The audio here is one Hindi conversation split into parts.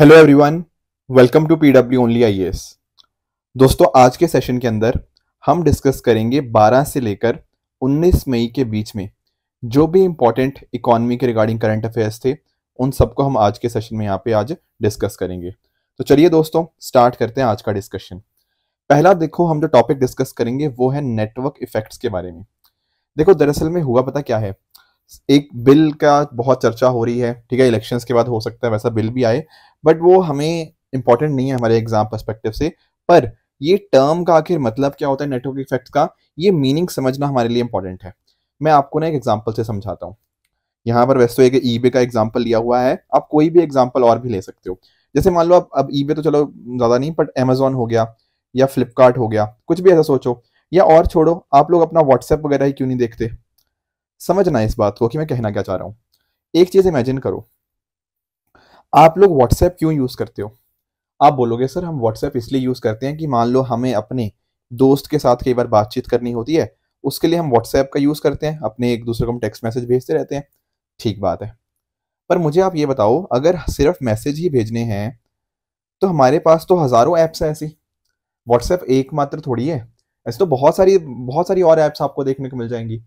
Hello everyone welcome to PW only I दोस्तों आज के सेशन के अंदर हम डिस्कस करेंगे 12 से लेकर 19 मई के बीच में जो भी इम्पोर्टेंट इकोनॉमी के रिगार्डिंग करंट अफेयर्स थे उन सबको हम आज के सेशन में यहाँ पे आज डिस्कस करेंगे तो चलिए दोस्तों स्टार्ट करते हैं आज का डिस्कशन पहला देखो हम जो टॉपिक डिस्कस करेंगे वो है नेटवर्क इफेक्ट्स के बारे में देखो दरअसल में हुआ पता क्या है एक बिल का बहुत चर्चा हो रही है ठीक है इलेक्शन के बाद हो सकता है वैसा बिल भी आए बट वो हमें इंपॉर्टेंट नहीं है हमारे एग्जाम परस्पेक्टिव से पर ये टर्म का आखिर मतलब क्या होता है नेटवर्क इफेक्ट का ये मीनिंग समझना हमारे लिए इंपॉर्टेंट है मैं आपको ना एक एग्जाम्पल से समझाता हूँ यहाँ पर वैसे तो एक ई का एग्जाम्पल लिया हुआ है आप कोई भी एग्जाम्पल और भी ले सकते हो जैसे मान लो आप अब ई तो चलो ज़्यादा नहीं बट अमेजोन हो गया या फ्लिपकार्ट हो गया कुछ भी ऐसा सोचो या और छोड़ो आप लोग अपना व्हाट्सएप वगैरह ही क्यों नहीं देखते समझना है इस बात को कि मैं कहना क्या चाह रहा हूँ एक चीज़ इमेजिन करो आप लोग व्हाट्सएप क्यों यूज़ करते हो आप बोलोगे सर हम व्हाट्सएप इसलिए यूज़ करते हैं कि मान लो हमें अपने दोस्त के साथ कई बार बातचीत करनी होती है उसके लिए हम व्हाट्सएप का यूज़ करते हैं अपने एक दूसरे को हम टेक्स्ट मैसेज भेजते रहते हैं ठीक बात है पर मुझे आप ये बताओ अगर सिर्फ मैसेज ही भेजने हैं तो हमारे पास तो हज़ारों ऐप्स हैं ऐसी व्हाट्सएप एकमात्र थोड़ी है ऐसे तो बहुत सारी बहुत सारी और ऐप्स आपको देखने को मिल जाएंगी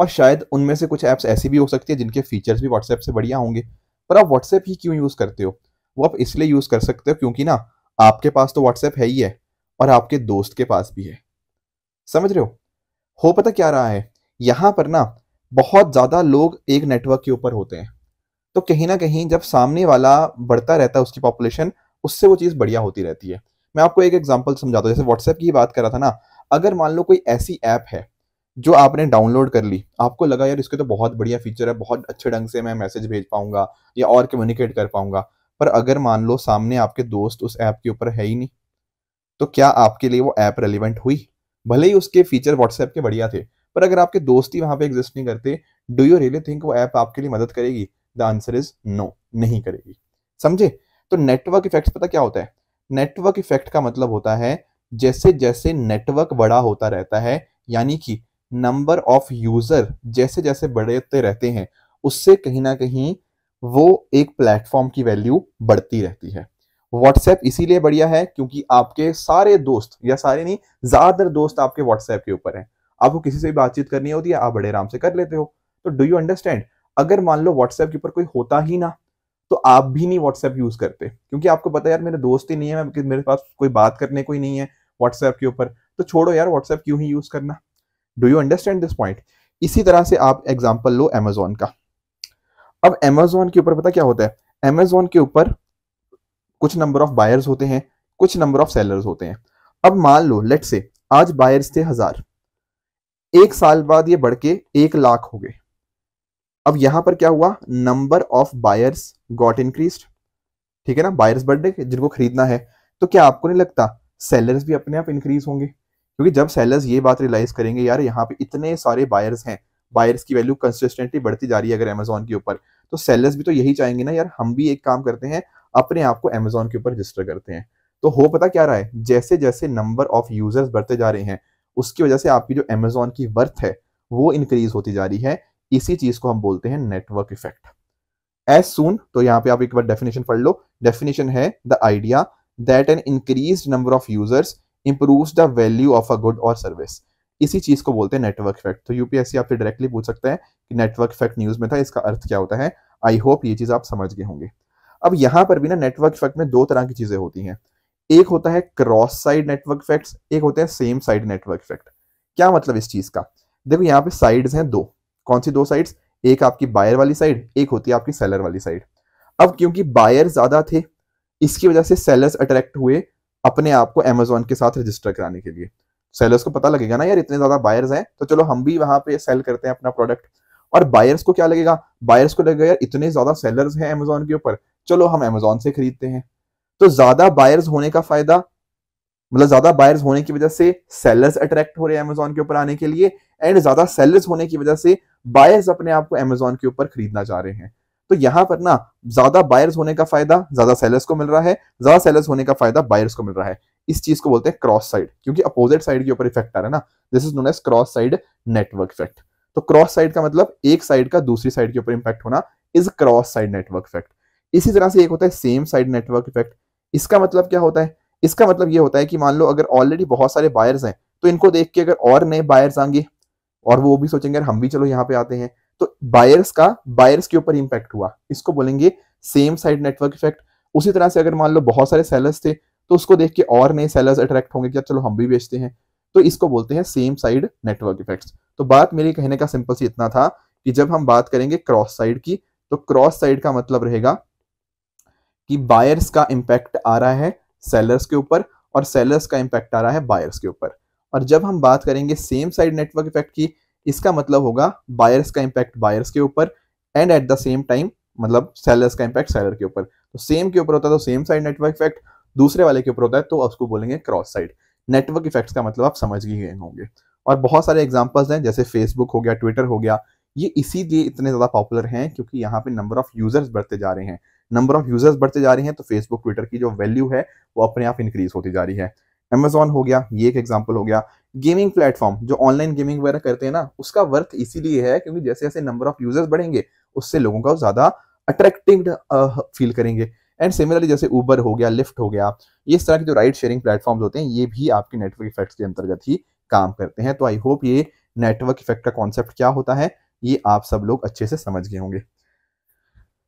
और शायद उनमें से कुछ ऐप्स ऐसी भी हो सकती है जिनके फीचर्स भी व्हाट्सएप से बढ़िया होंगे पर आप व्हाट्सएप ही क्यों यूज़ करते हो वो आप इसलिए यूज़ कर सकते हो क्योंकि ना आपके पास तो व्हाट्सएप है ही है और आपके दोस्त के पास भी है समझ रहे हो हो पता क्या रहा है यहाँ पर ना बहुत ज़्यादा लोग एक नेटवर्क के ऊपर होते हैं तो कहीं ना कहीं जब सामने वाला बढ़ता रहता है उसकी पॉपुलेशन उससे वो चीज़ बढ़िया होती रहती है मैं आपको एक एग्जाम्पल समझाता हूँ जैसे व्हाट्सएप की बात कर रहा था ना अगर मान लो कोई ऐसी ऐप है जो आपने डाउनलोड कर ली आपको लगा यार इसके तो बहुत बढ़िया फीचर है बहुत अच्छे ढंग से मैं मैसेज भेज पाऊंगा या और कम्युनिकेट कर पाऊंगा पर अगर मान लो सामने आपके दोस्त उस ऐप के ऊपर है ही नहीं तो क्या आपके लिए वो ऐप रेलिवेंट हुई भले ही उसके फीचर व्हाट्सएप के बढ़िया थे पर अगर आपके दोस्त ही वहां पे एग्जिस्ट नहीं करते डू यू रियली थिंक वो ऐप आपके लिए मदद करेगी द आंसर इज नो नहीं करेगी समझे तो नेटवर्क इफेक्ट पता क्या होता है नेटवर्क इफेक्ट का मतलब होता है जैसे जैसे नेटवर्क बड़ा होता रहता है यानी कि नंबर ऑफ यूजर जैसे जैसे बढ़ते रहते हैं उससे कहीं ना कहीं वो एक प्लेटफॉर्म की वैल्यू बढ़ती रहती है व्हाट्सएप इसीलिए बढ़िया है क्योंकि आपके सारे दोस्त या सारे नहीं ज्यादातर दोस्त आपके व्हाट्सएप के ऊपर हैं आपको किसी से भी बातचीत करनी होती है आप बड़े आराम से कर लेते हो तो डू यू अंडरस्टैंड अगर मान लो व्हाट्सएप के ऊपर कोई होता ही ना तो आप भी नहीं व्हाट्सएप यूज करते क्योंकि आपको पता है यार मेरे दोस्त ही नहीं है मेरे पास कोई बात करने कोई नहीं है व्हाट्सएप के ऊपर तो छोड़ो यार व्हाट्सएप क्यों ही यूज करना do you understand this point इसी तरह से आप एग्जाम्पल लो अमेजोन का अब अमेजोन के ऊपर पता क्या होता है अमेजोन के ऊपर कुछ नंबर ऑफ बायर्स होते हैं कुछ नंबर ऑफ सेलर्स होते हैं अब मान लो लेट से आज बायर्स थे हजार एक साल बाद ये बढ़ के एक लाख हो गए अब यहां पर क्या हुआ number of buyers got increase ठीक है ना बायर्स बढ़ गए जिनको खरीदना है तो क्या आपको नहीं लगता सेलर्स भी अपने आप इंक्रीज होंगे क्योंकि जब सेलर्स ये बात रियलाइज करेंगे यार यहाँ पे इतने सारे बायर्स हैं बायर्स की वैल्यू कंसिस्टेंटली बढ़ती जा रही है अगर अमेजोन के ऊपर तो सेलर्स भी तो यही चाहेंगे ना यार हम भी एक काम करते हैं अपने आप को अमेजोन के ऊपर रजिस्टर करते हैं तो हो पता क्या रहा है जैसे जैसे नंबर ऑफ यूजर्स बढ़ते जा रहे हैं उसकी वजह से आपकी जो अमेजोन की वर्थ है वो इंक्रीज होती जा रही है इसी चीज को हम बोलते हैं नेटवर्क इफेक्ट एज सुन तो यहाँ पे आप एक बार डेफिनेशन पढ़ लो डेफिनेशन है the idea that an increase number of users improve the value of a good और सर्विस इसी चीज को बोलते हैं नेटवर्क इफेक्ट तो यूपीएससी आपसे डायरेक्टली पूछ सकते हैं कि नेटवर्क इफेक्ट न्यूज में था इसका अर्थ क्या होता है आई होप ये चीज आप समझ गए होंगे अब यहाँ पर भी ना नेटवर्क इफेक्ट में दो तरह की चीजें होती हैं एक होता है क्रॉस साइड नेटवर्क इफेक्ट एक होते हैं सेम साइड नेटवर्क इफेक्ट क्या मतलब इस चीज का देखो यहाँ पे साइड हैं दो कौन सी दो साइड एक आपकी बायर वाली साइड एक होती है आपकी सेलर वाली साइड अब क्योंकि बायर ज्यादा थे इसकी वजह से सेलर्स अट्रैक्ट हुए अपने आप को अमेजोन के साथ रजिस्टर कराने के लिए सेलर्स को पता लगेगा ना यार इतने ज्यादा बायर्स हैं तो चलो हम भी वहां पे सेल करते हैं अपना प्रोडक्ट और बायर्स को क्या लगेगा बायर्स को लगेगा यार इतने ज्यादा सेलर्स हैं अमेजोन के ऊपर चलो हम अमेजोन से खरीदते हैं तो ज्यादा बायर्स होने का फायदा मतलब ज्यादा बायर्स होने की वजह से सेलर्स अट्रैक्ट हो रहे हैं अमेजोन के ऊपर आने के लिए एंड ज्यादा सेलर्स होने की वजह से बायर्स अपने आप को अमेजोन के ऊपर खरीदना चाह रहे हैं तो यहां पर ना ज्यादा बायर्स होने का फायदा ज्यादा सेलर्स को मिल रहा है ज्यादा सेलर्स होने का फायदा बायर्स को मिल रहा है इस चीज को बोलते हैं क्रॉस साइड क्योंकि अपोजिट साइड के ऊपर इफेक्ट आ रहा है ना this is known as cross side network effect तो क्रॉस साइड का मतलब एक साइड का दूसरी साइड के ऊपर इंपैक्ट होना is cross side network effect इसी तरह से एक होता है सेम साइड नेटवर्क इफेक्ट इसका मतलब क्या होता है इसका मतलब ये होता है कि मान लो अगर ऑलरेडी बहुत सारे बायर्स हैं तो इनको देख के अगर और नए बायर्स आएंगे और वो भी सोचेंगे हम भी चलो यहाँ पे आते हैं तो बायर्स का बायर्स के ऊपर इम्पैक्ट हुआ इसको बोलेंगे सेम साइड नेटवर्क इफेक्ट उसी तरह से अगर मान लो बहुत सारे सेलर्स थे तो उसको देख के और नए सेलर्स अट्रैक्ट होंगे कि चलो हम भी बेचते हैं तो इसको बोलते हैं सेम साइड नेटवर्क इफेक्ट्स तो बात मेरे कहने का सिंपल सी इतना था कि जब हम बात करेंगे क्रॉस साइड की तो क्रॉस साइड का मतलब रहेगा कि बायर्स का इंपैक्ट आ रहा है सेलर्स के ऊपर और सेलर्स का इंपैक्ट आ रहा है बायर्स के ऊपर और जब हम बात करेंगे सेम साइड नेटवर्क इफेक्ट की इसका मतलब होगा बायर्स का इंपैक्ट बायर्स के ऊपर and at the same time मतलब सेलर्स का इम्पैक्ट सेलर के ऊपर तो सेम के ऊपर होता है तो सेम साइड नेटवर्क इफेक्ट दूसरे वाले के ऊपर होता है तो उसको बोलेंगे क्रॉस साइड नेटवर्क इफेक्ट्स का मतलब आप समझ ही गए होंगे और बहुत सारे एग्जाम्पल्स हैं जैसे फेसबुक हो गया ट्विटर हो गया ये इसीलिए इतने ज़्यादा पॉपुलर हैं क्योंकि यहाँ पे नंबर ऑफ़ यूज़र्स बढ़ते जा रहे हैं नंबर ऑफ़ यूज़र्स बढ़ते जा रहे हैं तो फेसबुक ट्विटर की जो वैल्यू है वो अपने आप इंक्रीज़ होती जा रही है अमेजोन हो गया ये एक एग्जाम्पल हो गया गेमिंग प्लेटफॉर्म जो ऑनलाइन गेमिंग वगैरह करते हैं ना उसका वर्थ इसीलिए है क्योंकि जैसे जैसे नंबर ऑफ यूजर्स बढ़ेंगे उससे लोगों का ज्यादा अट्रैक्टिव फील करेंगे एंड सिमिलरली जैसे ऊबर हो गया लिफ्ट हो गया ये इस तरह के जो राइड शेयरिंग प्लेटफॉर्म होते हैं ये भी आपके नेटवर्क इफेक्ट के अंतर्गत ही काम करते हैं तो आई होप ये नेटवर्क इफेक्ट का कॉन्सेप्ट क्या होता है ये आप सब लोग अच्छे से समझ गए होंगे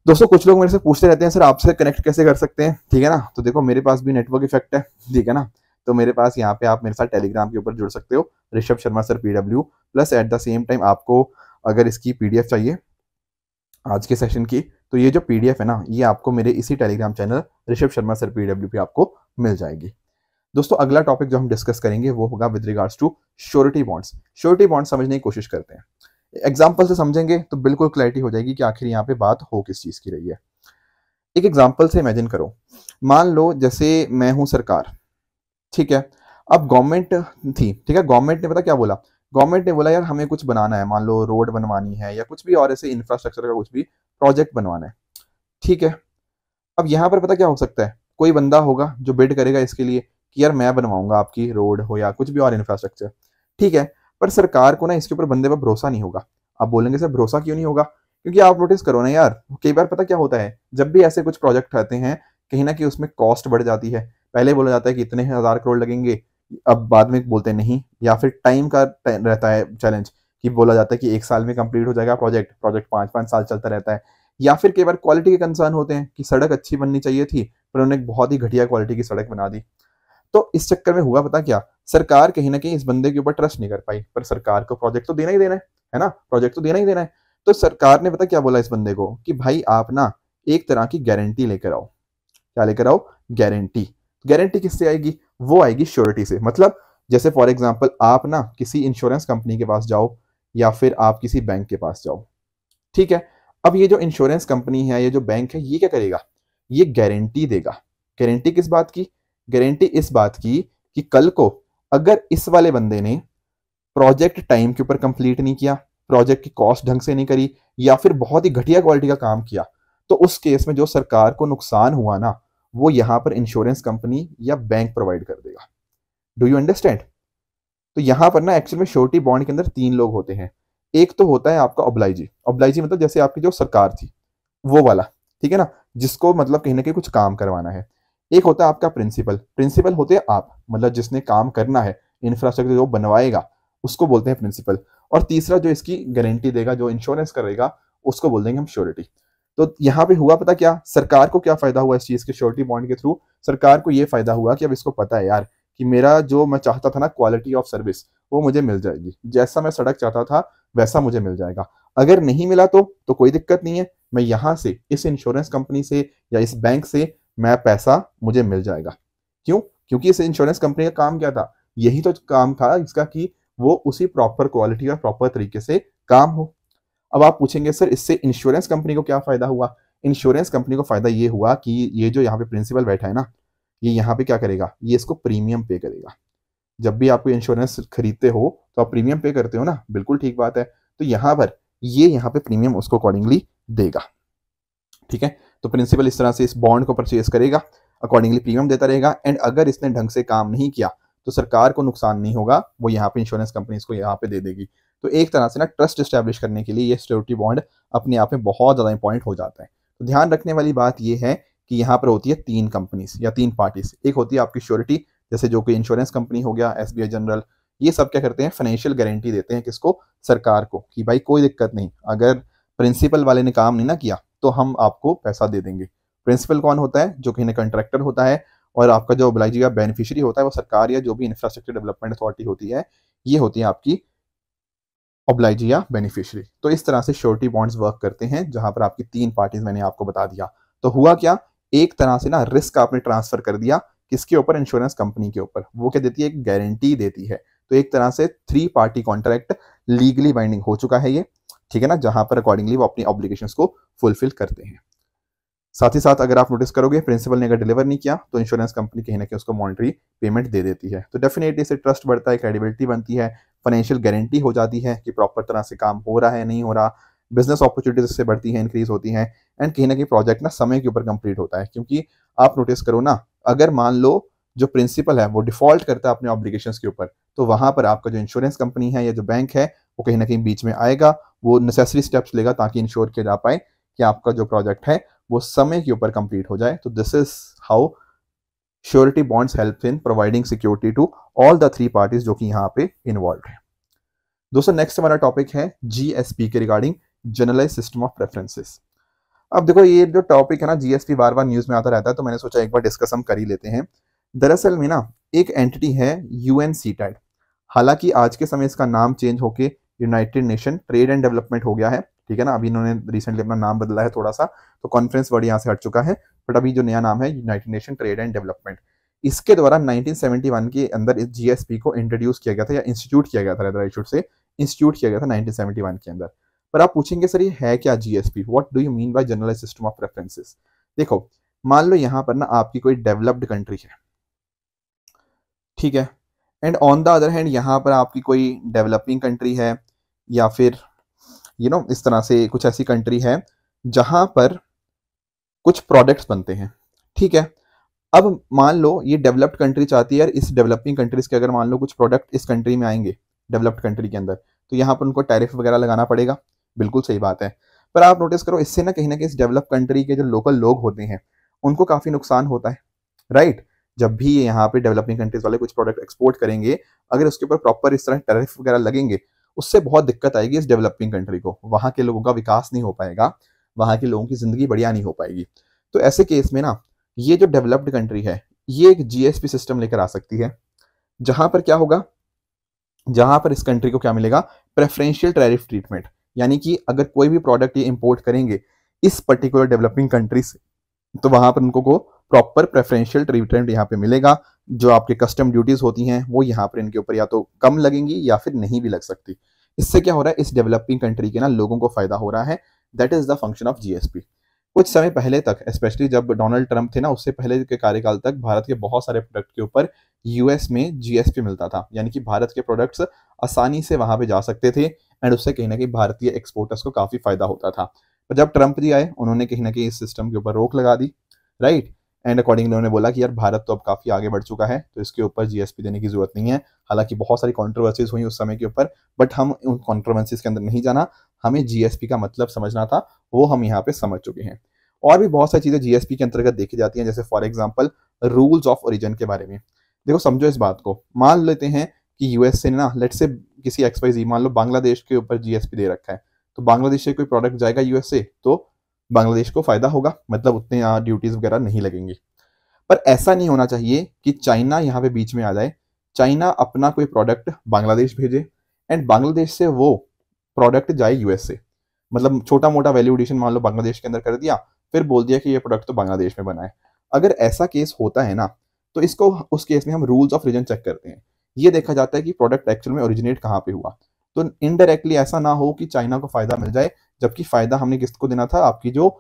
दोस्तों कुछ लोग मेरे से पूछते रहते हैं सर आपसे कनेक्ट कैसे कर सकते हैं ठीक है ना तो देखो मेरे पास भी नेटवर्क इफेक्ट है ठीक है ना तो मेरे पास यहाँ पे आप मेरे साथ टेलीग्राम के ऊपर जुड़ सकते हो Rishabh Sharma sir PW plus at the same time आपको अगर इसकी पीडीएफ चाहिए आज के सेशन की तो ये जो पीडीएफ है ना ये आपको मेरे इसी Telegram channel Rishabh Sharma sir PW पे आपको मिल जाएगी दोस्तों अगला टॉपिक जो हम डिस्कस करेंगे वो होगा with regards to surety bonds surety bond समझने की कोशिश करते हैं एग्जाम्पल से समझेंगे तो बिल्कुल क्लैरिटी हो जाएगी कि आखिर यहाँ पे बात हो किस चीज़ की रही है एक एग्जाम्पल से इमेजिन करो मान लो जैसे मैं हूं सरकार ठीक है अब गवर्नमेंट थी ठीक है गवर्नमेंट ने पता क्या बोला गवर्नमेंट ने बोला यार हमें कुछ बनाना है मान लो रोड बनवानी है या कुछ भी और ऐसे इंफ्रास्ट्रक्चर का कुछ भी प्रोजेक्ट बनवाना है ठीक है अब यहाँ पर पता क्या हो सकता है कोई बंदा होगा जो बिड करेगा इसके लिए कि यार मैं बनवाऊंगा आपकी रोड हो या कुछ भी और इंफ्रास्ट्रक्चर ठीक है पर सरकार को ना इसके ऊपर बंदे पर भरोसा नहीं होगा आप बोलेंगे सर भरोसा क्यों नहीं होगा क्योंकि आप नोटिस करो ना यार कई बार पता क्या होता है जब भी ऐसे कुछ प्रोजेक्ट आते हैं कहीं ना कहीं उसमें कॉस्ट बढ़ जाती है पहले बोला जाता है कि इतने हज़ार करोड़ लगेंगे अब बाद में बोलते नहीं या फिर टाइम का रहता है चैलेंज कि बोला जाता है कि एक साल में कंप्लीट हो जाएगा प्रोजेक्ट प्रोजेक्ट पांच पांच साल चलता रहता है या फिर कई बार क्वालिटी के कंसर्न होते हैं कि सड़क अच्छी बननी चाहिए थी पर उन्होंने बहुत ही घटिया क्वालिटी की सड़क बना दी तो इस चक्कर में हुआ पता क्या सरकार कहीं ना कहीं इस बंदे के ऊपर ट्रस्ट नहीं कर पाई पर सरकार को प्रोजेक्ट तो देना ही देना है है ना प्रोजेक्ट तो देना ही देना है तो सरकार ने पता क्या बोला इस बंदे को कि भाई आप ना एक तरह की गारंटी लेकर आओ क्या लेकर आओ गारंटी गारंटी किससे आएगी वो आएगी श्योरिटी से मतलब जैसे फॉर एग्जाम्पल आप ना किसी इंश्योरेंस कंपनी के पास जाओ या फिर आप किसी बैंक के पास जाओ ठीक है अब ये जो इंश्योरेंस कंपनी है ये जो बैंक है ये क्या करेगा ये गारंटी देगा गारंटी किस बात की गारंटी इस बात की कि कल को अगर इस वाले बंदे ने प्रोजेक्ट टाइम के ऊपर कंप्लीट नहीं किया प्रोजेक्ट की कॉस्ट ढंग से नहीं करी या फिर बहुत ही घटिया क्वालिटी का काम किया तो उस केस में जो सरकार को नुकसान हुआ ना वो यहाँ पर इंश्योरेंस कंपनी या बैंक प्रोवाइड कर देगा डू यू अंडरस्टैंड तो यहाँ पर ना एक्चुअल में श्योरिटी बॉन्ड के अंदर तीन लोग होते हैं एक तो होता है आपका ओब्लाइजी ओब्लाइजी मतलब जैसे आपकी जो सरकार थी वो वाला ठीक है ना जिसको मतलब कहीं ना कहीं कुछ काम करवाना है एक होता है आपका प्रिंसिपल प्रिंसिपल होते हैं आप मतलब जिसने काम करना है इंफ्रास्ट्रक्चर जो बनवाएगा उसको बोलते हैं प्रिंसिपल और तीसरा जो इसकी गारंटी देगा जो इंश्योरेंस करेगा उसको बोल देंगे हम श्योरिटी तो यहाँ पे हुआ पता क्या सरकार को क्या फायदा हुआ इस चीज के श्योरिटी बॉन्ड के थ्रू सरकार को ये फायदा हुआ कि अब इसको पता है यार कि मेरा जो मैं चाहता था ना क्वालिटी ऑफ सर्विस वो मुझे मिल जाएगी जैसा मैं सड़क चाहता था वैसा मुझे मिल जाएगा अगर नहीं मिला तो तो कोई दिक्कत नहीं है मैं यहाँ से इस इंश्योरेंस कंपनी से या इस बैंक से मैं पैसा मुझे मिल जाएगा क्यों क्योंकि इस इंश्योरेंस कंपनी का काम क्या था यही तो काम था इसका कि वो उसी प्रॉपर क्वालिटी और प्रॉपर तरीके से काम हो अब आप पूछेंगे सर इससे इंश्योरेंस कंपनी को क्या फायदा हुआ इंश्योरेंस कंपनी को फायदा ये हुआ कि ये जो यहाँ पे प्रिंसिपल बैठा है ना ये यहाँ पे क्या करेगा ये इसको प्रीमियम पे करेगा जब भी आपको इंश्योरेंस खरीदते हो तो आप प्रीमियम पे करते हो ना बिल्कुल ठीक बात है तो यहाँ पर ये यहाँ पे प्रीमियम उसको अकॉर्डिंगली देगा ठीक है तो प्रिंसिपल इस तरह से इस बॉन्ड को परचेज करेगा अकॉर्डिंगली प्रीमियम देता रहेगा एंड अगर इसने ढंग से काम नहीं किया तो सरकार को नुकसान नहीं होगा वो यहाँ पे इंश्योरेंस कंपनी इसको यहाँ पे दे देगी तो एक तरह से ना ट्रस्ट स्टैब्लिश करने के लिए ये सिक्योरिटी बॉन्ड अपने आप में बहुत ज़्यादा इंपॉर्टेंट हो जाता है तो ध्यान रखने वाली बात यह है कि यहाँ पर होती है तीन कंपनीज या तीन पार्टीज एक होती है आपकी श्योरिटी जैसे जो कोई इंश्योरेंस कंपनी हो गया एस जनरल ये सब क्या करते हैं फाइनेंशियल गारंटी देते हैं किसको सरकार को कि भाई कोई दिक्कत नहीं अगर प्रिंसिपल वाले ने काम नहीं ना किया तो हम आपको पैसा दे देंगे प्रिंसिपल कौन होता है जो कि कंट्रैक्टर होता है और आपका जो ओबलाइजी का बेनिफिशियरी होता है वो सरकार या जो भी इंफ्रास्ट्रक्चर डेवलपमेंट अथॉरिटी होती है ये होती है आपकी ऑब्लाइज या तो इस तरह से श्योरिटी बॉन्ड्स वर्क करते हैं जहां पर आपकी तीन पार्टीज मैंने आपको बता दिया तो हुआ क्या एक तरह से ना रिस्क आपने ट्रांसफर कर दिया किसके ऊपर इंश्योरेंस कंपनी के ऊपर वो क्या देती है एक गारंटी देती है तो एक तरह से three party contract legally binding हो चुका है ये ठीक है ना जहां पर अकॉर्डिंगली वो अपनी ऑब्लिगेशन को फुलफिल करते हैं साथ ही साथ अगर आप नोटिस करोगे प्रिंसिपल ने अगर डिलीवर नहीं किया तो इंश्योरेंस कंपनी कहीं ना कहीं उसको मॉनिटरी पेमेंट दे देती है तो डेफिनेटली इससे ट्रस्ट बढ़ता है क्रेडिबिलिटी बनती है फाइनेंशियल गारंटी हो जाती है कि प्रॉपर तरह से काम हो रहा है नहीं हो रहा बिजनेस अपॉर्चुनिटीज इससे बढ़ती है इंक्रीज होती है एंड कहीं ना कहीं प्रोजेक्ट ना समय के ऊपर कंप्लीट होता है क्योंकि आप नोटिस करो ना अगर मान लो जो प्रिंसिपल है वो डिफॉल्ट करता है अपने ऑब्लिगेशन के ऊपर तो वहां पर आपका जो इंश्योरेंस कंपनी है या जो बैंक है वो कहीं ना कहीं बीच में आएगा वो नेसेसरी स्टेप्स लेगा ताकि इंश्योर किया जा पाए कि आपका जो प्रोजेक्ट है वो समय के ऊपर कंप्लीट हो जाए तो this is how surety bonds help in providing security to all the three parties जो कि यहाँ पे इन्वॉल्व है दोस्तों नेक्स्ट हमारा टॉपिक है जीएसपी के regarding generalise system of preferences अब देखो ये जो टॉपिक है ना जीएसपी बार बार न्यूज में आता रहता है तो मैंने सोचा एक बार डिस्कस हम कर ही लेते हैं दरअसल में ना एक एंटिटी है यू एन हालांकि आज के समय इसका नाम चेंज होके United Nation trade and development हो गया है ठीक है ना अभी इन्होंने रिसेंटली अपना नाम बदला है थोड़ा सा तो कॉन्फ्रेंस वर्ड यहाँ से हट चुका है बट अभी जो नया नाम है United Nation trade and development इसके द्वारा 1971 के अंदर इस जीएसपी को इंट्रोड्यूस किया गया था या इंस्टीट्यूट किया गया था राइट शुड से इंस्टीट्यूट किया गया था नाइनटीन के अंदर पर आप पूछेंगे सर ये है क्या GSP what do you mean by general system of preferences देखो मान लो यहाँ पर ना आपकी कोई डेवलप्ड कंट्री है ठीक है and on the other hand यहाँ पर आपकी कोई डेवलपिंग कंट्री है या फिर यू you नो know, इस तरह से कुछ ऐसी कंट्री है जहाँ पर कुछ प्रोडक्ट्स बनते हैं ठीक है अब मान लो ये डेवलप्ड कंट्री चाहती है इस डेवलपिंग कंट्रीज के अगर मान लो कुछ प्रोडक्ट इस कंट्री में आएंगे डेवलप्ड कंट्री के अंदर तो यहाँ पर उनको टैरिफ वगैरह लगाना पड़ेगा बिल्कुल सही बात है पर आप नोटिस करो इससे ना कहीं ना कहीं इस डेवलप कंट्री के जो लोकल लोग होते हैं उनको काफ़ी नुकसान होता है राइट जब भी यहाँ पे डेवलपिंग कंट्रीज वाले कुछ प्रोडक्ट एक्सपोर्ट करेंगे अगर उसके ऊपर प्रॉपर इस तरह टैरिफ वगैरह लगेंगे उससे बहुत दिक्कत आएगी इस डेवलपिंग कंट्री को वहाँ के लोगों का विकास नहीं हो पाएगा वहाँ के लोगों की ज़िंदगी बढ़िया नहीं हो पाएगी तो ऐसे केस में ना ये जो डेवलप्ड कंट्री है ये एक जीएसपी सिस्टम लेकर आ सकती है जहां पर क्या होगा जहां पर इस कंट्री को क्या मिलेगा प्रेफरेंशियल टैरिफ ट्रीटमेंट यानी कि अगर कोई भी प्रोडक्ट ये इम्पोर्ट करेंगे इस पर्टिकुलर डेवलपिंग कंट्री से तो वहां पर उनको को प्रॉपर प्रेफरेंशियल ट्रीटमेंट यहाँ पे मिलेगा जो आपके कस्टम ड्यूटीज़ होती हैं वो यहाँ पर इनके ऊपर या तो कम लगेंगी या फिर नहीं भी लग सकती इससे क्या हो रहा है इस डेवलपिंग कंट्री के ना लोगों को फायदा हो रहा है that is the function of GSP कुछ समय पहले तक स्पेशली जब डोनाल्ड ट्रंप थे ना उससे पहले के कार्यकाल तक भारत के बहुत सारे प्रोडक्ट के ऊपर यूएस में जीएसपी मिलता था यानी कि भारत के प्रोडक्ट्स आसानी से वहां पे जा सकते थे एंड उससे कहीं ना कहीं भारतीय एक्सपोर्टर्स को काफ़ी फायदा होता था पर जब ट्रंप जी आए उन्होंने कहीं ना कहीं इस सिस्टम के ऊपर रोक लगा दी राइट एंड अकॉर्डिंगली उन्होंने बोला कि यार भारत तो अब काफ़ी आगे बढ़ चुका है तो इसके ऊपर जीएसपी देने की जरूरत नहीं है हालांकि बहुत सारी कॉन्ट्रोवर्सीज हुई उस समय के ऊपर बट हम उन कॉन्ट्रोवर्सीज के अंदर नहीं जाना हमें जीएसपी का मतलब समझना था वो हम यहाँ पे समझ चुके हैं और भी बहुत सारी चीज़ें जीएसपी के अंतर्गत देखी जाती हैं जैसे for example rules of origin के बारे में देखो समझो इस बात को मान लेते हैं कि यूएसए ने ना लेट से किसी एक्सपाइजी मान लो बांग्लादेश के ऊपर जीएसपी दे रखा है तो बांग्लादेश से कोई प्रोडक्ट जाएगा यूएसए तो बांग्लादेश को फ़ायदा होगा मतलब उतने यहाँ ड्यूटीज़ वगैरह नहीं लगेंगी पर ऐसा नहीं होना चाहिए कि चाइना यहाँ पे बीच में आ जाए चाइना अपना कोई प्रोडक्ट बांग्लादेश भेजे एंड बांग्लादेश से वो प्रोडक्ट जाए यूएस से मतलब छोटा मोटा वैल्यू एडिशन मान लो बांग्लादेश के अंदर कर दिया फिर बोल दिया कि ये प्रोडक्ट तो बांग्लादेश में बनाए अगर ऐसा केस होता है ना तो इसको उस केस में हम रूल्स ऑफ रीजन चेक करते हैं ये देखा जाता है कि प्रोडक्ट एक्चुअल में ओरिजिनेट कहाँ पे हुआ तो इनडायरेक्टली ऐसा ना हो कि चाइना को फायदा मिल जाए जबकि फायदा हमने किसको देना था आपकी जो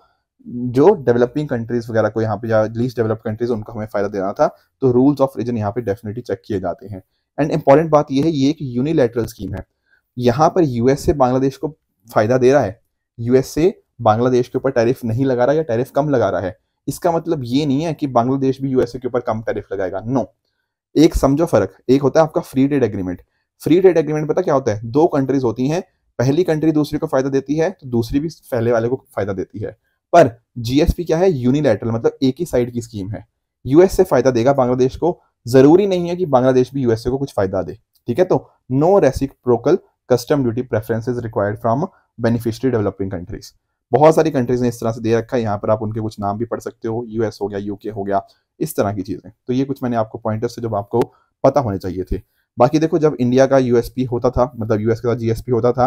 जो डेवलपिंग कंट्रीज वगैरह को यहाँ पे या लीस्ट डेवलप कंट्रीज उनको हमें फायदा देना था तो रूल्स ऑफ रीजन यहाँ पे डेफिनेटली चेक किए जाते हैं एंड इंपॉर्टेंट बात यह है ये एक यूनिलेटरल स्कीम है यहाँ पर यूएसए बांग्लादेश को फायदा दे रहा है यूएसए बांग्लादेश के ऊपर टैरिफ नहीं लगा रहा या टैरिफ कम लगा रहा है इसका मतलब ये नहीं है कि बांग्लादेश भी यूएसए के ऊपर कम टैरिफ लगाएगा नो एक समझो फर्क एक होता है आपका free trade agreement free trade agreement पता क्या होता है दो कंट्रीज होती हैं पहली कंट्री दूसरी को फायदा देती है तो दूसरी भी पहले वाले को फायदा देती है पर जीएसपी क्या है यूनिलैटरल मतलब एक ही साइड की स्कीम है यूएस से फायदा देगा बांग्लादेश को जरूरी नहीं है कि बांग्लादेश भी यूएसए को कुछ फायदा दे ठीक है तो no reciprocal custom duty preferences required from beneficiary developing countries बहुत सारी कंट्रीज ने इस तरह से दे रखा है यहाँ पर आप उनके कुछ नाम भी पढ़ सकते हो यूएस हो गया यूके हो गया इस तरह की चीजें तो ये कुछ मैंने आपको पॉइंटर्स से जब आपको पता होने चाहिए थे बाकी देखो जब इंडिया का यूएसपी होता था मतलब यूएस का जीएसपी होता था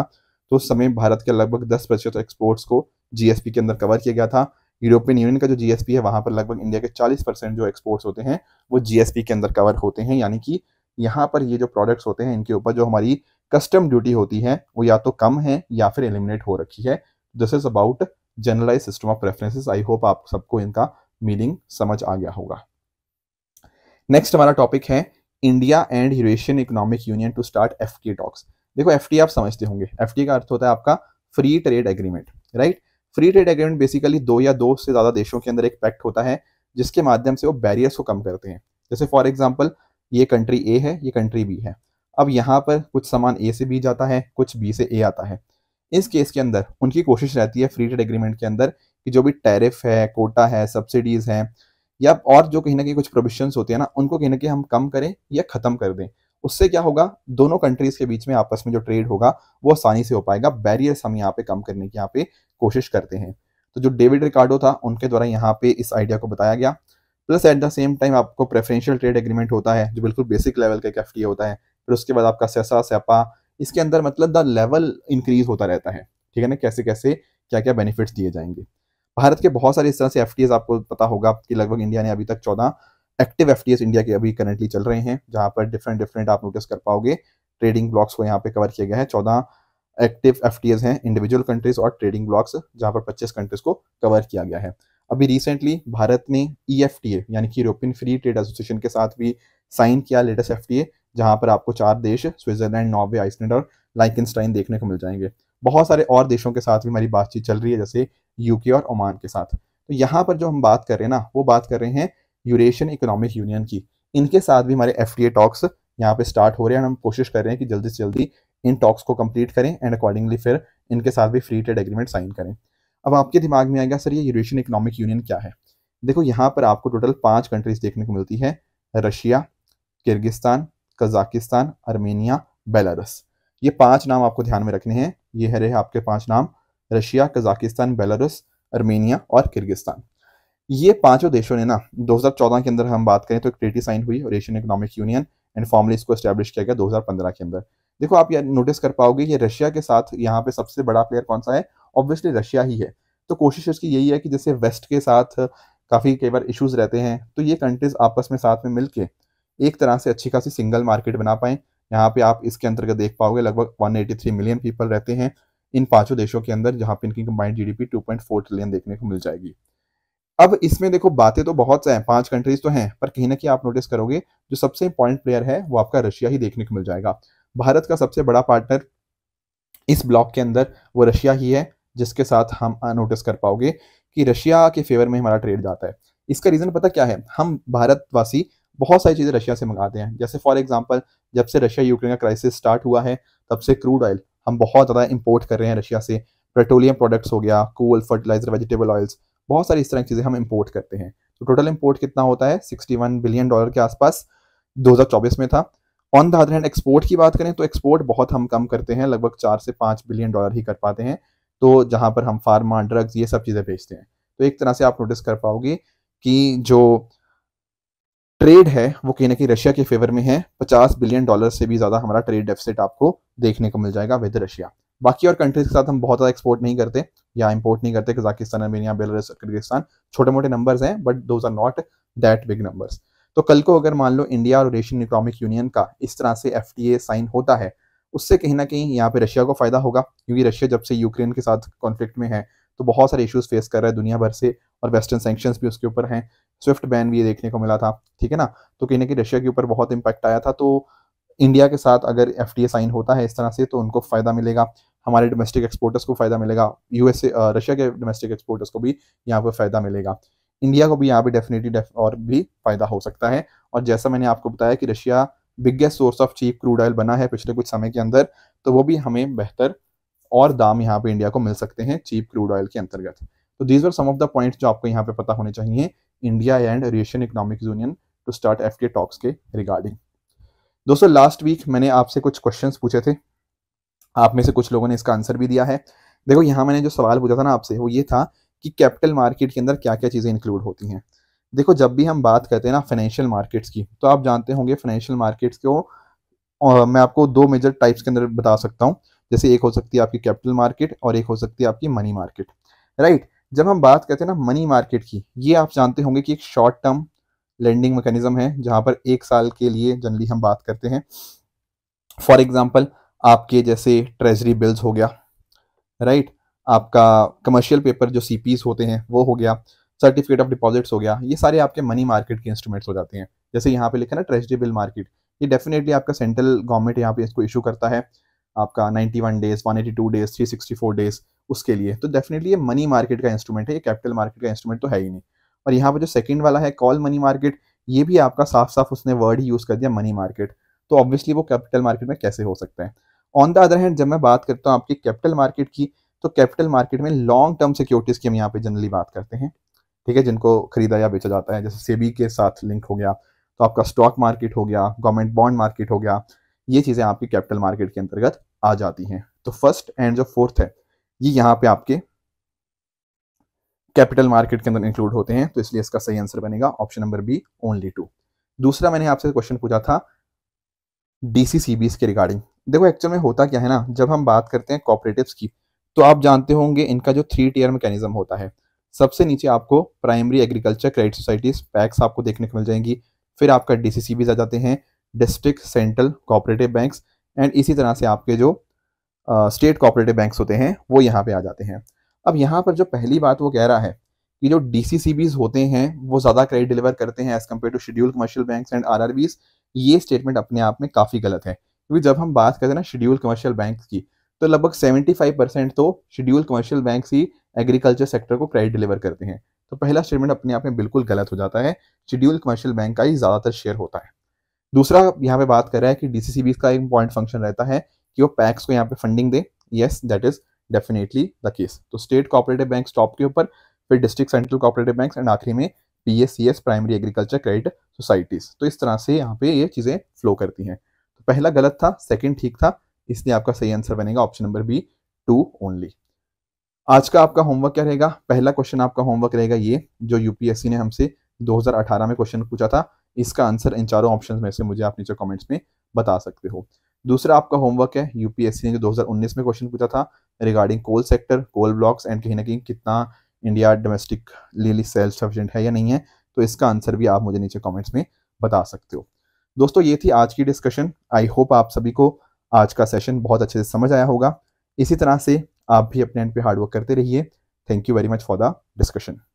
तो उस समय भारत के लगभग दस प्रतिशत एक्सपोर्ट्स को जीएसपी के अंदर कवर किया गया था यूरोपियन यूनियन का जो जीएसपी है वहां पर लगभग इंडिया के चालीस परसेंट जो एक्सपोर्ट्स होते हैं वो जीएसपी के अंदर कवर होते हैं यानी कि यहाँ पर ये जो प्रोडक्ट्स होते हैं इनके ऊपर जो हमारी कस्टम ड्यूटी होती है वो या तो कम है या फिर एलिमिनेट हो रखी है this is about generalize system of preferences I hope आप सबको इनका मीनिंग समझ आ गया होगा नेक्स्ट हमारा टॉपिक है India and Eurasian economic union to start F T talks देखो एफ आप समझते होंगे एफ का अर्थ होता है आपका free trade agreement right free trade agreement basically दो या दो से ज़्यादा देशों के अंदर एक पैक्ट होता है जिसके माध्यम से वो बैरियर्स को कम करते हैं जैसे फॉर एग्जाम्पल ये कंट्री ए है ये कंट्री बी है अब यहाँ पर कुछ सामान ए से बी जाता है कुछ बी से ए आता है इस केस के अंदर उनकी कोशिश रहती है फ्री ट्रेड एग्रीमेंट के अंदर कि जो भी टैरिफ है कोटा है सब्सिडीज़ हैं या और जो कहीं ना कहीं कुछ प्रोविजन होते हैं ना उनको कहीं ना कहीं हम कम करें या ख़त्म कर दें उससे क्या होगा दोनों कंट्रीज के बीच में आपस में जो ट्रेड होगा वो आसानी से हो पाएगा बैरियर्स हम यहाँ पे कम करने की यहाँ पे कोशिश करते हैं तो जो डेविड रिकार्डो था उनके द्वारा यहाँ पे इस आइडिया को बताया गया plus at the same time आपको प्रेफरेंशियल ट्रेड एग्रीमेंट होता है जो बिल्कुल बेसिक लेवल का एक एफ होता है फिर उसके बाद आपका सेसा सेपा इसके अंदर मतलब द लेवल इंक्रीज होता रहता है ठीक है ना कैसे कैसे क्या क्या बेनिफिट्स दिए जाएंगे भारत के बहुत सारे इस तरह से एफ आपको पता होगा कि लगभग इंडिया ने अभी तक चौदह एक्टिव एफ इंडिया के अभी करेंटली चल रहे हैं जहां पर डिफरेंट डिफरेंट आप नोटिस कर पाओगे ट्रेडिंग ब्लॉक्स को यहाँ पे कवर किया गया है चौदह एक्टिव एफ हैं इंडिविजुअल कंट्रीज और ट्रेडिंग ब्लॉक्स जहां पर पच्चीस कंट्रीज को कवर किया गया है अभी रिसेंटली भारत ने ई e यानी कि यूरोपियन फ्री ट्रेड एसोसिएशन के साथ भी साइन किया लेटेस्ट एफ जहां पर आपको चार देश स्विट्जरलैंड नॉर्वे आइसलैंड और लाइकनस्टाइन देखने को मिल जाएंगे बहुत सारे और देशों के साथ भी हमारी बातचीत चल रही है जैसे यूके और ओमान के साथ तो यहाँ पर जो हम बात कर रहे हैं ना वो बात कर रहे हैं यूरेशियन इकोनॉमिक यूनियन की इनके साथ भी हमारे एफ टॉक्स यहाँ पे स्टार्ट हो रहे हैं हम कोशिश कर रहे हैं कि जल्दी से जल्दी इन टॉक्स को कंप्लीट करें एंड अकॉर्डिंगली फिर इनके साथ भी फ्री ट्रेड एग्रीमेंट साइन करें अब आपके दिमाग में आएगा सर ये यूरेशियन इकोनॉमिक यूनियन क्या है देखो यहाँ पर आपको टोटल पाँच कंट्रीज देखने को मिलती है Russia Kyrgyzstan Kazakhstan Armenia Belarus ये पांच नाम आपको ध्यान में रखने हैं ये है रहे आपके पांच नाम रशिया कजाकिस्तान बेलारूस अर्मेनिया और किर्गिस्तान ये पांचों देशों ने ना 2014 के अंदर हम बात करें तो एक ट्रेटी साइन हुई और Asian economic union and formally इसको स्टैब्लिश किया गया 2015 के अंदर देखो आप ये नोटिस कर पाओगे ये रशिया के साथ यहाँ पे सबसे बड़ा प्लेयर कौन सा है ऑब्वियसली रशिया ही है तो कोशिश इसकी यही है कि जैसे वेस्ट के साथ काफ़ी कई बार इश्यूज रहते हैं तो ये कंट्रीज आपस में साथ में मिलकर एक तरह से अच्छी खासी सिंगल मार्केट बना पाए यहाँ पे आप इसके अंतर्गत देख पाओगे लगभग 183 मिलियन पीपल रहते हैं इन पांचों देशों के अंदर जहाँ पे इनकी कंबाइंड जीडीपी 2.4 ट्रिलियन देखने को मिल जाएगी अब इसमें देखो बातें तो बहुत से हैं पांच कंट्रीज तो हैं पर कहीं ना कहीं आप नोटिस करोगे जो सबसे इंपॉर्टेंट प्लेयर है वो आपका रशिया ही देखने को मिल जाएगा भारत का सबसे बड़ा पार्टनर इस ब्लॉक के अंदर वो रशिया ही है जिसके साथ हम नोटिस कर पाओगे कि रशिया के फेवर में हमारा ट्रेड जाता है इसका रीज़न पता क्या है हम भारतवासी बहुत सारी चीज़ें रशिया से मंगाते हैं जैसे फॉर एग्जाम्पल जब से रशिया यूक्रेन का क्राइसिस स्टार्ट हुआ है तब से क्रूड ऑयल हम बहुत ज़्यादा इंपोर्ट कर रहे हैं रशिया से पेट्रोलियम प्रोडक्ट्स हो गया कोल फर्टिलाइजर वेजिटेबल ऑयल्स बहुत सारी इस तरह की चीज़ें हम इम्पोर्ट करते हैं तो टोटल इम्पोर्ट कितना होता है वन बिलियन डॉलर के आसपास चौबीस में था on the other hand export की बात करें तो एक्सपोर्ट बहुत हम कम करते हैं लगभग चार से पाँच बिलियन डॉलर ही कर पाते हैं तो जहाँ पर हम फार्मा ड्रग्स ये सब चीज़ें बेचते हैं तो एक तरह से आप नोटिस कर पाओगे कि जो ट्रेड है वो कहीं ना कहीं रशिया के फेवर में है 50 बिलियन डॉलर से भी ज़्यादा हमारा ट्रेड डेफिसिट आपको देखने को मिल जाएगा विद रशिया बाकी और कंट्रीज के साथ हम बहुत ज़्यादा एक्सपोर्ट नहीं करते या इम्पोर्ट नहीं करते कजाकिस्तान अर्मेनिया बेलारस किर्गिस्तान छोटे मोटे नंबर हैं but though are not that big number तो कल को अगर मान लो इंडिया और एशियन इकोनॉमिक यूनियन का इस तरह से एफ साइन होता है उससे कहीं ना कहीं यहाँ पे रशिया को फायदा होगा क्योंकि रशिया जब से यूक्रेन के साथ कॉन्फ्लिक्ट में है तो बहुत सारे इश्यूज फेस कर रहा है दुनिया भर से और वेस्टर्न सेंक्शन भी उसके ऊपर हैं स्विफ्ट बैन भी देखने को मिला था ठीक है ना तो कहीं ना कहीं रशिया के ऊपर बहुत इम्पैक्ट आया था तो इंडिया के साथ अगर एफ साइन होता है इस तरह से तो उनको फ़ायदा मिलेगा हमारे डोमेस्टिक एक्सपोर्टर्स को फ़ायदा मिलेगा यूएसए रशिया के डोमेस्टिक एक्सपोर्टर्स को भी यहाँ पर फ़ायदा मिलेगा इंडिया को भी यहाँ पे डेफिनेटली और भी फ़ायदा हो सकता है और जैसा मैंने आपको बताया कि Russia biggest source of cheap crude oil बना है पिछले कुछ समय के अंदर तो वो भी हमें बेहतर और दाम यहाँ पे इंडिया को मिल सकते हैं चीप क्रूड ऑयल के अंतर्गत तो these were some of the points जो आपको यहाँ पे पता होने चाहिए India and Russian economic union to start F talks के रिगार्डिंग दोस्तों लास्ट वीक मैंने आपसे कुछ क्वेश्चंस पूछे थे आप में से कुछ लोगों ने इसका आंसर भी दिया है देखो यहाँ मैंने जो सवाल पूछा था ना आपसे वो ये था कि कैपिटल मार्केट के अंदर क्या क्या चीज़ें इंक्लूड होती हैं देखो जब भी हम बात करते हैं ना फाइनेंशियल मार्केट्स की तो आप जानते होंगे फाइनेंशियल मार्केट्स को मैं आपको दो मेजर टाइप्स के अंदर बता सकता हूँ जैसे एक हो सकती है आपकी कैपिटल मार्केट और एक हो सकती है आपकी मनी मार्केट राइट right? जब हम बात करते हैं ना मनी मार्केट की ये आप जानते होंगे कि एक शॉर्ट टर्म लेंडिंग मैकेनिज्म है जहां पर एक साल के लिए जनरली हम बात करते हैं फॉर एग्जाम्पल आपके जैसे ट्रेजरी बिल्स हो गया राइट right? आपका कमर्शियल पेपर जो सी होते हैं वो हो गया सर्टिफिकेट ऑफ डिपॉजिट्स हो गया ये सारे आपके मनी मार्केट के इंस्ट्रूमेंट्स हो जाते हैं जैसे यहाँ पे लिखा ना ट्रेजरी बिल मार्केट ये डेफिनेटली आपका सेंट्रल गवर्नमेंट यहाँ पे इसको इशू करता है आपका 91 डेज 182 डेज 364 डेज उसके लिए तो डेफिनेटली ये मनी मार्केट का इंस्ट्रूमेंट है ये कैपिटल मार्केट का इंस्ट्रूमेंट तो है ही नहीं और यहाँ पर जो सेकेंड वाला है कॉल मनी मार्केट ये भी आपका साफ साफ उसने वर्ड ही यूज़ कर दिया मनी मार्केट तो ऑब्वियसली वो कैपिटल मार्केट में कैसे हो सकते हैं ऑन द अदर हैंड जब मैं बात करता हूँ आपकी कैपिटल मार्केट की तो कैपिटल मार्केट में लॉन्ग टर्म सिक्योरिटीज़ की हम यहाँ पे जनरली बात करते हैं ठीक है जिनको खरीदा या बेचा जाता है जैसे सेबी के साथ लिंक हो गया तो आपका स्टॉक मार्केट हो गया गवर्नमेंट बॉन्ड मार्केट हो गया ये चीज़ें आपकी कैपिटल मार्केट के अंतर्गत आ जाती हैं तो फर्स्ट एंड जो फोर्थ है ये यहाँ पे आपके कैपिटल मार्केट के अंदर इंक्लूड होते हैं तो इसलिए इसका सही आंसर बनेगा option number B only two दूसरा मैंने आपसे क्वेश्चन पूछा था डीसीसीबीस के रिगार्डिंग देखो एक्चुअल में होता क्या है ना जब हम बात करते हैं कॉपरेटिव की तो आप जानते होंगे इनका जो थ्री टीयर मैकेनिज्म होता है सबसे नीचे आपको primary agriculture credit societies PACS आपको देखने को मिल जाएंगी फिर आपका डीसीसीबीज आ जाते हैं district central cooperative banks and इसी तरह से आपके जो स्टेट कोऑपरेटिव बैंक्स होते हैं वो यहाँ पे आ जाते हैं अब यहाँ पर जो पहली बात वो कह रहा है कि जो डी होते हैं वो ज़्यादा क्रेडिट डिलीवर करते हैं as compare to schedule commercial bank and are ये स्टेटमेंट अपने आप में काफ़ी गलत है क्योंकि जब हम बात करते हैं ना शेड्यूल कमर्शियल बैंक की तो लगभग 75 परसेंट तो शेड्यूल कमर्शियल बैंक ही एग्रीकल्चर सेक्टर को क्रेडिट डिलीवर करते हैं तो पहला स्टेटमेंट अपने आप में बिल्कुल गलत हो जाता है शेड्यूल कमर्शियल बैंक का ही ज़्यादातर शेयर होता है दूसरा यहाँ पे बात कर रहा है कि डीसीसीबी का एक पॉइंट फंक्शन रहता है कि वो पैक्स को यहाँ पे फंडिंग दे yes that is definitely the case तो स्टेट कोऑपरेटिव बैंक टॉप के ऊपर फिर district central cooperative bank and आखिरी में P S C S primary agriculture credit societies तो इस तरह से यहाँ पे ये चीज़ें फ्लो करती हैं तो पहला गलत था सेकेंड ठीक था इसलिए आपका सही आंसर बनेगा option number B two only आज का आपका होमवर्क क्या रहेगा पहला क्वेश्चन आपका होमवर्क रहेगा ये जो यूपीएससी ने हमसे 2018 में क्वेश्चन पूछा था इसका आंसर इन चारों ऑप्शन में से मुझे आप नीचे कॉमेंट्स में बता सकते हो दूसरा आपका होमवर्क है यूपीएससी ने जो 2019 में क्वेश्चन पूछा था regarding coal sector coal blocks and कहीं ना कहीं कितना इंडिया लेली सेल्फ सफिशेंट है या नहीं है तो इसका आंसर भी आप मुझे नीचे कमेंट्स में बता सकते हो दोस्तों ये थी आज की डिस्कशन आई होप आप सभी को आज का सेशन बहुत अच्छे से समझ आया होगा इसी तरह से आप भी अपने एंड पे हार्डवर्क करते रहिए thank you very much for the discussion